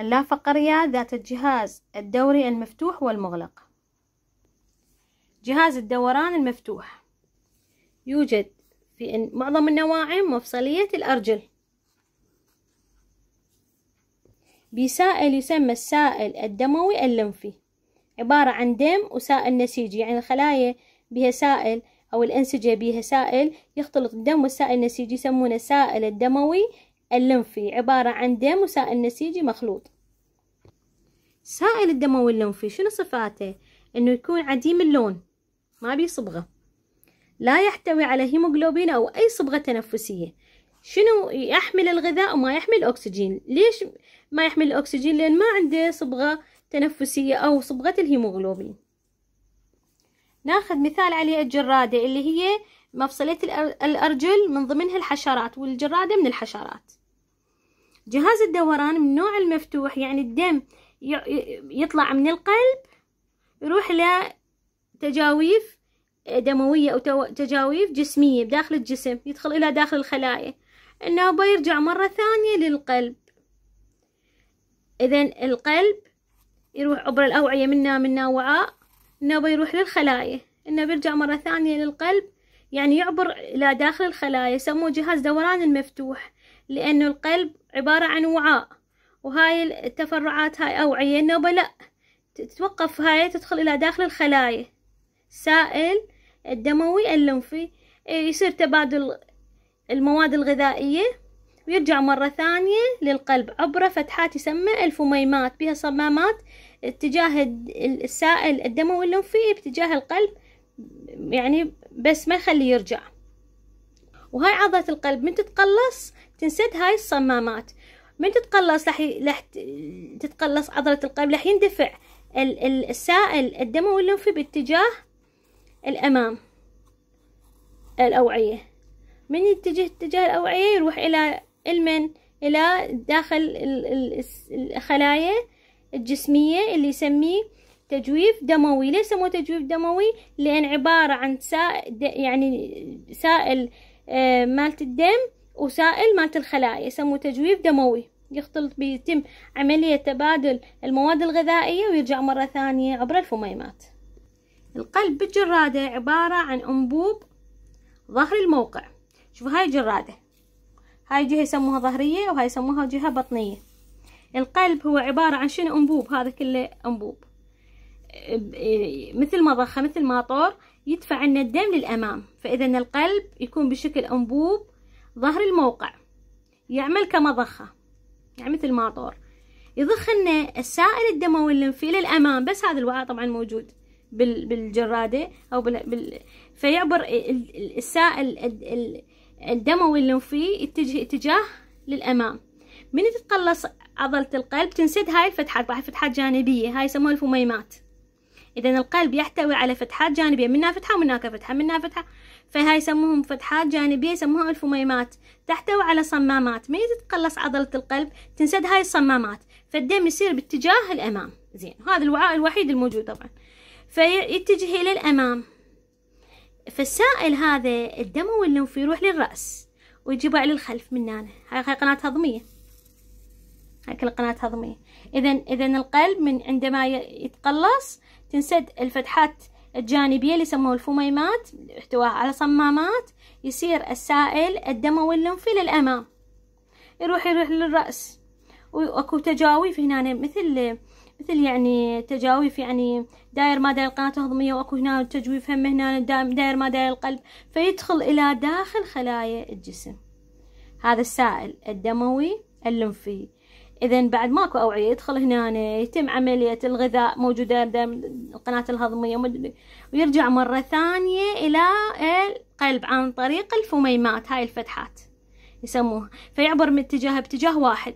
اللافقرية ذات الجهاز الدوري المفتوح والمغلق جهاز الدوران المفتوح يوجد في معظم النواعم مفصلية الأرجل بسائل يسمى السائل الدموي اللمفي عبارة عن دم وسائل نسيجي يعني الخلايا بها سائل أو الأنسجة بها سائل يختلط الدم والسائل النسيجي يسمونه السائل الدموي اللمفي عبارة عن دم وسائل نسيجي مخلوط سائل الدموي اللمفي شنو صفاته انه يكون عديم اللون ما بيه صبغة لا يحتوي على هيموغلوبين او اي صبغة تنفسية شنو يحمل الغذاء وما يحمل الاكسجين ليش ما يحمل الاكسجين لان ما عنده صبغة تنفسية او صبغة الهيموغلوبين ناخذ مثال عليه الجرادة اللي هي مفصلية الارجل من ضمنها الحشرات والجرادة من الحشرات جهاز الدوران من نوع المفتوح يعني الدم يطلع من القلب يروح لتجاويف دموية أو تجاويف جسمية بداخل الجسم يدخل إلى داخل الخلايا النوبة يرجع مرة ثانية للقلب إذا القلب يروح عبر الأوعية منا منا وعاء النوبة يروح للخلايا النوبة يرجع مرة ثانية للقلب يعني يعبر إلى داخل الخلايا يسموه جهاز دوران المفتوح لأنه القلب عبارة عن وعاء وهاي التفرعات هاي أوعية النوبة لا تتوقف هاي تدخل إلى داخل الخلايا السائل الدموي اللنفي إيه، يصير تبادل المواد الغذائية ويرجع مرة ثانية للقلب عبر فتحات يسمى الفميمات بها صمامات اتجاه السائل الدموي اللنفي باتجاه القلب يعني بس ما يخليه يرجع وهاي عضلة القلب من تتقلص تنسد هاي الصمامات من تتقلص راح لح... تتقلص عضلة القلب راح يندفع السائل الدموي في باتجاه الأمام الأوعية من يتجه اتجاه الأوعية يروح إلى المن إلى داخل الخلايا الجسمية اللي يسميه تجويف دموي ليه سموه تجويف دموي لأن عبارة عن سائل يعني سائل آه، مالت الدم وسائل مالت الخلايا يسموه تجويف دموي يختلط بيتم عملية تبادل المواد الغذائية ويرجع مرة ثانية عبر الفميمات القلب بالجرادة عبارة عن أنبوب ظهر الموقع شوفوا هاي جرادة هاي جهة يسموها ظهرية وهاي يسموها جهة بطنية القلب هو عبارة عن شنو أنبوب هذا كله أنبوب آه، آه، مثل ما مثل ما طور يدفع لنا الدم للأمام فإذا القلب يكون بشكل أنبوب ظهر الموقع يعمل كمضخة يعني مثل ماطور يضخ لنا السائل الدموي اللي للأمام بس هذا الوعاء طبعا موجود بالجرادة أو بال... بال... فيعبر السائل الدموي فيه يتجه اتجاه للأمام من تتقلص عضلة القلب تنسد هاي الفتحات راح فتحات جانبية هاي يسموها الفميمات إذا القلب يحتوي على فتحات جانبية منها فتحة ومنها فتحة منها فتحة فهاي يسموهم فتحات جانبية يسموها الفميمات تحتوي على صمامات ما تتقلص عضلة القلب تنسد هاي الصمامات فالدم يصير باتجاه الأمام زين هذا الوعاء الوحيد الموجود طبعا فيتجه إلى الأمام فالسائل هذا الدموي الليمفي يروح للرأس ويجيبه للخلف من هنا هاي قناة هضمية هاي كل قناة هضمية إذا إذا القلب من عندما يتقلص تنسد الفتحات الجانبية اللي يسموها الفميمات احتواها على صمامات يصير السائل الدموي اللمفي للأمام يروح يروح للرأس واكو تجاويف هنا يعني مثل مثل يعني تجاويف يعني داير ما داير القناة الهضمية واكو هنا تجويف هم هنا داير ما داير القلب فيدخل إلى داخل خلايا الجسم هذا السائل الدموي اللمفي اذا بعد ماكو اوعيه يدخل هنا يتم عمليه الغذاء موجوده القناه الهضميه ويرجع مره ثانيه الى القلب عن طريق الفميمات هاي الفتحات يسموها فيعبر من اتجاه باتجاه واحد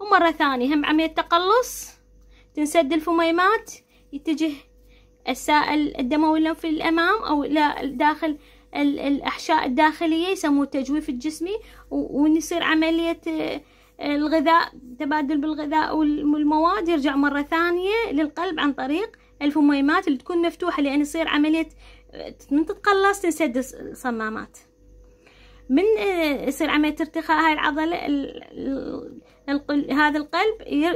ومره ثانيه هم عمليه تقلص تنسد الفميمات يتجه السائل الدموي في الامام او الى داخل الاحشاء الداخليه يسموه التجويف الجسمي ويصير عمليه الغذاء تبادل بالغذاء والمواد يرجع مرة ثانية للقلب عن طريق الفميمات اللي تكون مفتوحة لأن يصير عملية من تتقلص تنسد الصمامات من آه، يصير عملية ارتخاء هاي العضلة هذا القلب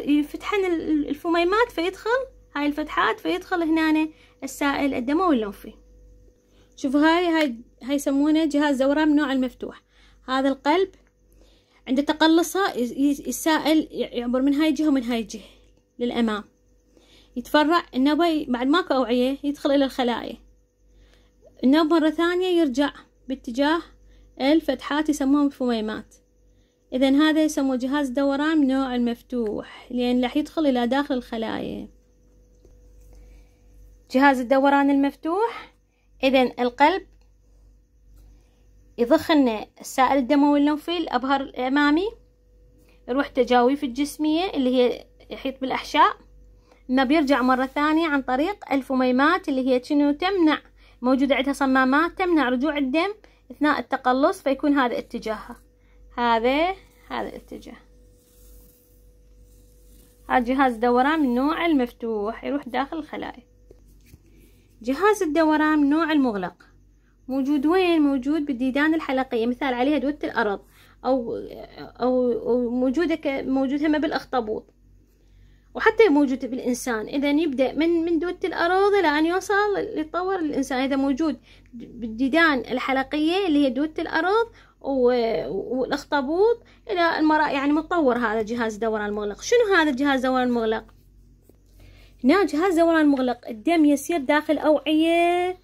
يفتحن الفميمات فيدخل هاي الفتحات فيدخل هنا السائل الدموي اللمفي شوفوا هاي هاي هاي يسمونه جهاز دوران من نوع المفتوح هذا القلب عند تقلصها السائل يعبر من هاي الجهة ومن هاي الجهة للأمام يتفرع النبى بعد ماكو أوعية يدخل إلى الخلايا النبى مرة ثانية يرجع باتجاه الفتحات يسموهم الفميمات إذا هذا يسموه جهاز دوران من نوع المفتوح لأن راح يدخل إلى داخل الخلايا جهاز الدوران المفتوح إذا القلب يضخ لنا السائل الدموي اللنفي الأبهر الأمامي يروح تجاويف الجسمية اللي هي يحيط بالأحشاء ما بيرجع مرة ثانية عن طريق الفميمات اللي هي شنو تمنع موجودة عندها صمامات تمنع رجوع الدم أثناء التقلص فيكون هذا اتجاهها هذا هذا الاتجاه هذا جهاز دوران من نوع المفتوح يروح داخل الخلايا جهاز الدوران من نوع المغلق موجود وين موجود بالديدان الحلقية مثال عليها دوده الأرض أو أو, موجودة ك... موجود هم بالأخطبوط وحتى موجود بالإنسان إذا يبدأ من من دوده الأرض إلى أن يوصل يتطور الإنسان إذا موجود بالديدان الحلقية اللي هي دوده الأرض والأخطبوط إلى المرا يعني متطور هذا جهاز دوران المغلق شنو هذا الجهاز دوران المغلق؟ هنا جهاز دوران المغلق الدم يسير داخل أوعية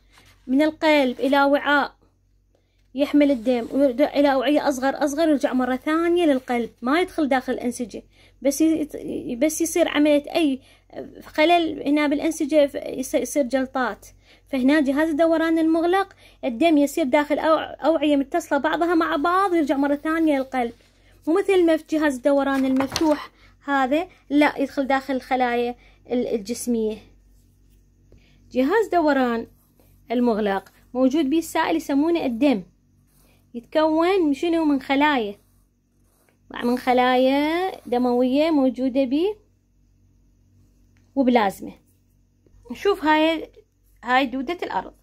من القلب إلى وعاء يحمل الدم ويرجع إلى أوعية أصغر أصغر يرجع مرة ثانية للقلب ما يدخل داخل الأنسجة بس بس يصير عملية أي خلل هنا بالأنسجة يصير جلطات فهنا جهاز الدوران المغلق الدم يصير داخل أوعية متصلة بعضها مع بعض ويرجع مرة ثانية للقلب مو مثل جهاز الدوران المفتوح هذا لا يدخل داخل الخلايا الجسمية جهاز دوران المغلق موجود به السائل يسمونه الدم يتكون من شنو من خلايا من خلايا دموية موجودة به وبلازمة نشوف هاي هاي دودة الأرض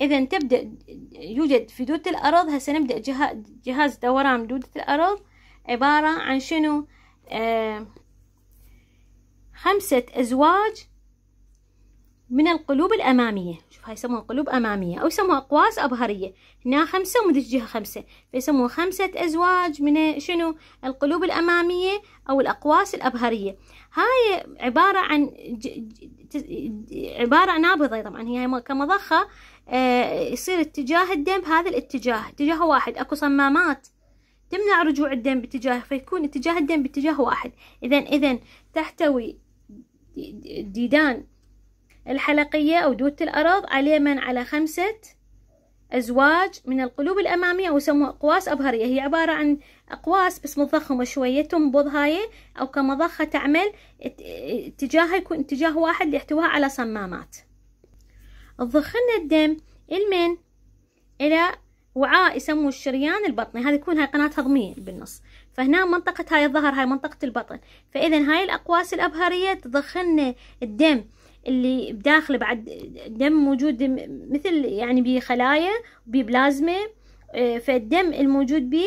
إذا تبدأ يوجد في دودة الأرض هسه نبدأ جهاز دوران دودة الأرض عبارة عن شنو آه خمسة أزواج من القلوب الأمامية شوف هاي يسموها قلوب أمامية أو يسموها أقواس أبهرية هنا خمسة ومن الجهة خمسة فيسموها خمسة أزواج من شنو القلوب الأمامية أو الأقواس الأبهرية هاي عبارة عن ج... ج... ج... عبارة عن نابضة طبعا هي كمضخة آه يصير اتجاه الدم بهذا الاتجاه اتجاه واحد أكو صمامات تمنع رجوع الدم باتجاه فيكون اتجاه الدم باتجاه واحد إذا إذا تحتوي ديدان الحلقية أو دودة الأرض عليه من على خمسة أزواج من القلوب الأمامية أو يسموها أقواس أبهرية يعني هي عبارة عن أقواس بس مضخمة شوية تنبض هاي أو كمضخة تعمل اتجاهها يكون اتجاه واحد لاحتوائها على صمامات تضخلنا الدم المن إلى وعاء يسموه الشريان البطني هذه يكون هاي قناة هضمية بالنص فهنا منطقة هاي الظهر هاي منطقة البطن فإذا هاي الأقواس الأبهرية تضخن الدم اللي بداخله بعد دم موجود مثل يعني بخلايا ببلازما آه، فالدم الموجود به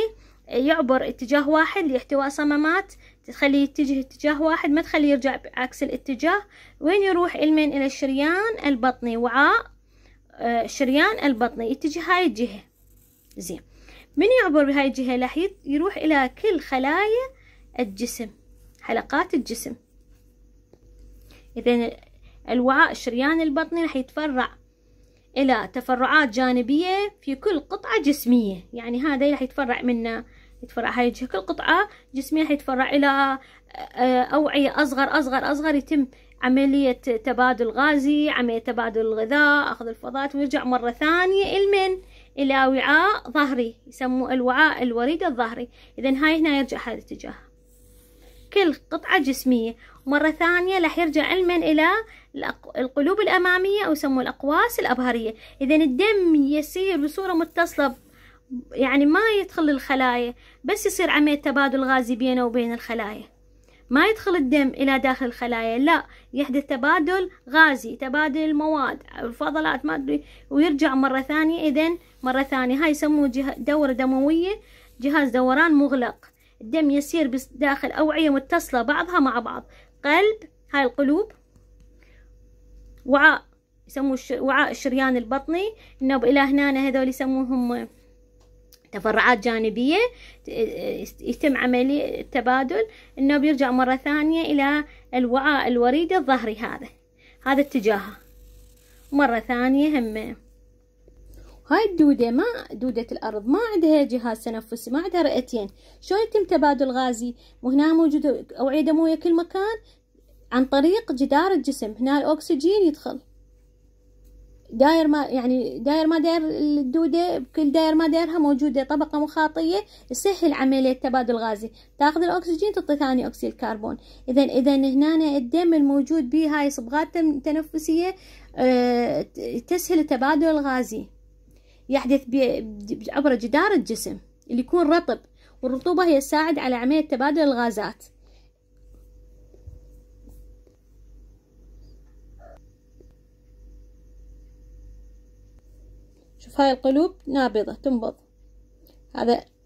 يعبر اتجاه واحد لاحتواء صمامات تخليه يتجه اتجاه واحد ما تخليه يرجع بعكس الاتجاه وين يروح المين الى الشريان البطني وعاء آه، الشريان البطني يتجه هاي الجهة زين من يعبر بهاي الجهة راح يروح الى كل خلايا الجسم حلقات الجسم اذا الوعاء الشريان البطني رح يتفرع إلى تفرعات جانبية في كل قطعة جسمية يعني هذا رح يتفرع منه يتفرع هاي كل قطعة جسمية رح يتفرع إلى آه، آه، أوعية أصغر أصغر أصغر يتم عملية تبادل غازي عملية تبادل الغذاء أخذ الفضات ويرجع مرة ثانية المن إلى وعاء ظهري يسموه الوعاء الوريد الظهري إذا هاي هنا يرجع هذا الاتجاه كل قطعة جسمية ومرة ثانية راح يرجع علما إلى القلوب الأمامية أو يسموه الأقواس الأبهرية إذا الدم يسير بصورة متصلة يعني ما يدخل الخلايا بس يصير عملية تبادل غازي بينه وبين الخلايا ما يدخل الدم إلى داخل الخلايا لا يحدث تبادل غازي تبادل المواد الفضلات ما أدري ويرجع مرة ثانية إذا مرة ثانية هاي يسموه دورة دموية جهاز دوران مغلق الدم يسير داخل أوعية متصلة بعضها مع بعض قلب هاي القلوب وعاء يسموه وعاء الشريان البطني إنه إلى هنا هذول يسموهم تفرعات جانبية يتم عملية التبادل انه بيرجع مرة ثانية الى الوعاء الوريد الظهري هذا هذا اتجاهه مرة ثانية هم هاي الدودة ما دودة الأرض ما عندها جهاز تنفسي ما عندها رئتين شو يتم تبادل غازي وهنا موجودة أوعية دموية كل مكان عن طريق جدار الجسم هنا الأكسجين يدخل داير ما يعني داير ما داير الدودة بكل داير ما دايرها موجودة طبقة مخاطية تسهل عملية تبادل غازي تاخذ الأكسجين تعطي ثاني أكسيد الكربون إذا إذا هنا الدم الموجود بهاي صبغات تنفسية آه، تسهل تبادل الغازي يحدث عبر جدار الجسم اللي يكون رطب والرطوبة هي تساعد على عملية تبادل الغازات شوف هاي القلوب نابضة تنبض هذا